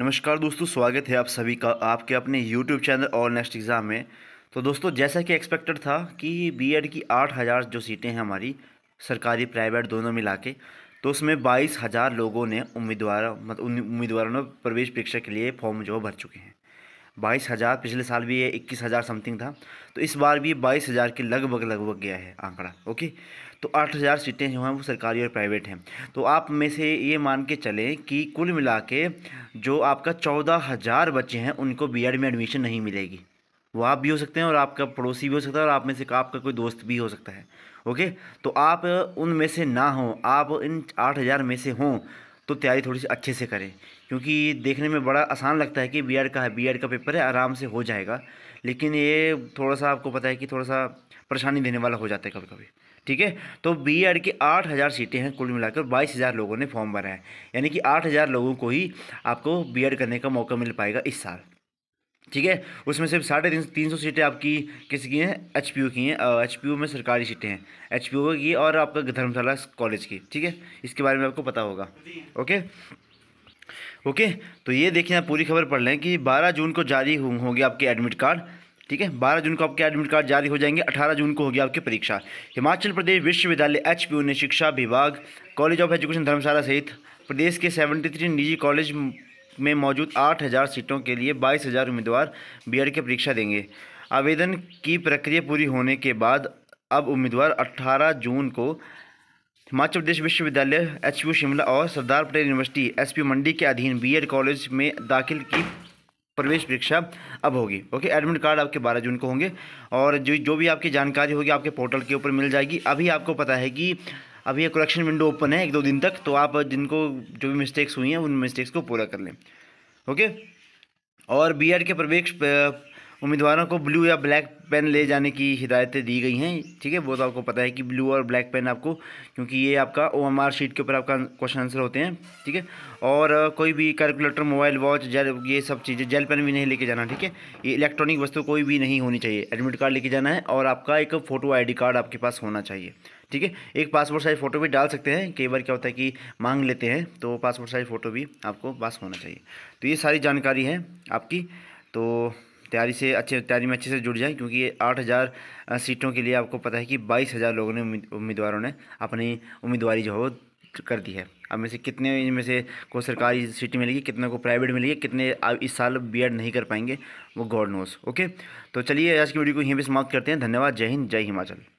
नमस्कार दोस्तों स्वागत है आप सभी का आपके अपने यूट्यूब चैनल और नेक्स्ट एग्ज़ाम में तो दोस्तों जैसा कि एक्सपेक्टेड था कि बीएड की आठ हज़ार जो सीटें हैं हमारी सरकारी प्राइवेट दोनों मिला के तो उसमें बाईस हज़ार लोगों ने उम्मीदवार मतलब उम्मीदवारों ने प्रवेश परीक्षा के लिए फॉर्म जो भर चुके हैं बाईस हज़ार पिछले साल भी ये इक्कीस हज़ार समथिंग था तो इस बार भी बाईस हज़ार के लगभग लगभग गया है आंकड़ा ओके तो आठ हज़ार सीटें जो हैं वो सरकारी और प्राइवेट हैं तो आप में से ये मान के चलें कि कुल मिला के जो आपका चौदह हज़ार बच्चे हैं उनको बी में एडमिशन नहीं मिलेगी वो आप भी हो सकते हैं और आपका पड़ोसी भी हो सकता है और आप में से आपका कोई दोस्त भी हो सकता है ओके तो आप उनमें से ना हों आप इन आठ हज़ार में से हों तो तैयारी थोड़ी सी अच्छे से करें क्योंकि देखने में बड़ा आसान लगता है कि बी का है बी का पेपर है आराम से हो जाएगा लेकिन ये थोड़ा सा आपको पता है कि थोड़ा सा परेशानी देने वाला हो जाता है कभी कभी ठीक है तो बी एड की आठ हज़ार सीटें हैं कुल मिलाकर बाईस हज़ार लोगों ने फॉर्म भरा है यानी कि आठ हज़ार लोगों को ही आपको बी एड करने का मौका मिल पाएगा इस साल ठीक है उसमें सिर्फ साढ़े तीन तीन सौ सीटें आपकी किसी की हैं एच पी यू की हैं एच पी यू में सरकारी सीटें हैं एच पी यू की और आपका धर्मशाला कॉलेज की ठीक है इसके बारे में आपको पता होगा ओके ओके तो ये देखिए आप पूरी खबर पढ़ लें कि बारह जून को जारी होगी आपके एडमिट कार्ड ठीक है बारह जून को आपके एडमिट कार्ड जारी हो जाएंगे अठारह जून को होगी आपकी परीक्षा हिमाचल प्रदेश विश्वविद्यालय एच ने शिक्षा विभाग कॉलेज ऑफ एजुकेशन धर्मशाला सहित प्रदेश के सेवेंटी थ्री निजी कॉलेज में मौजूद 8000 सीटों के लिए 22000 उम्मीदवार बीएड की परीक्षा देंगे आवेदन की प्रक्रिया पूरी होने के बाद अब उम्मीदवार 18 जून को हिमाचल प्रदेश विश्वविद्यालय एच शिमला और सरदार पटेल यूनिवर्सिटी एस मंडी के अधीन एड कॉलेज में दाखिल की प्रवेश परीक्षा अब होगी ओके एडमिट कार्ड आपके 12 जून को होंगे और जो जो भी आपकी जानकारी होगी आपके पोर्टल के ऊपर मिल जाएगी अभी आपको पता है कि अब ये करेक्शन विंडो ओपन है एक दो दिन तक तो आप जिनको जो भी मिस्टेक्स हुई हैं उन मिस्टेक्स को पूरा कर लें ओके और बीएड के प्रवेश उम्मीदवारों को ब्लू या ब्लैक पेन ले जाने की हिदायतें दी गई हैं ठीक है वो तो आपको पता है कि ब्लू और ब्लैक पेन आपको क्योंकि ये आपका ओ शीट के ऊपर आपका क्वेश्चन आंसर होते हैं ठीक है और कोई भी कैलकुलेटर मोबाइल वॉच जेल ये सब चीज़ें जेल पेन भी नहीं लेके जाना ठीक है ये इलेक्ट्रॉनिक वस्तु कोई भी नहीं होनी चाहिए एडमिट कार्ड लेके जाना है और आपका एक फ़ोटो डी कार्ड आपके पास होना चाहिए ठीक है एक पासपोर्ट साइज़ फ़ोटो भी डाल सकते हैं कई बार क्या होता है कि मांग लेते हैं तो पासपोर्ट साइज़ फ़ोटो भी आपको पास होना चाहिए तो ये सारी जानकारी है आपकी तो तैयारी से अच्छे तैयारी में अच्छे से जुड़ जाएं क्योंकि ये आठ हज़ार सीटों के लिए आपको पता है कि बाईस हज़ार लोगों ने उम्मीदवारों ने अपनी उम्मीदवारी जो हो कर दी है अब में से कितने इनमें से को सरकारी सीट मिलेगी कितने को प्राइवेट मिलेगी कितने इस साल बी नहीं कर पाएंगे वो गॉड नोस ओके तो चलिए आज की वीडियो को यहीं पर समाप्त करते हैं धन्यवाद जय हिंद जय हिमाचल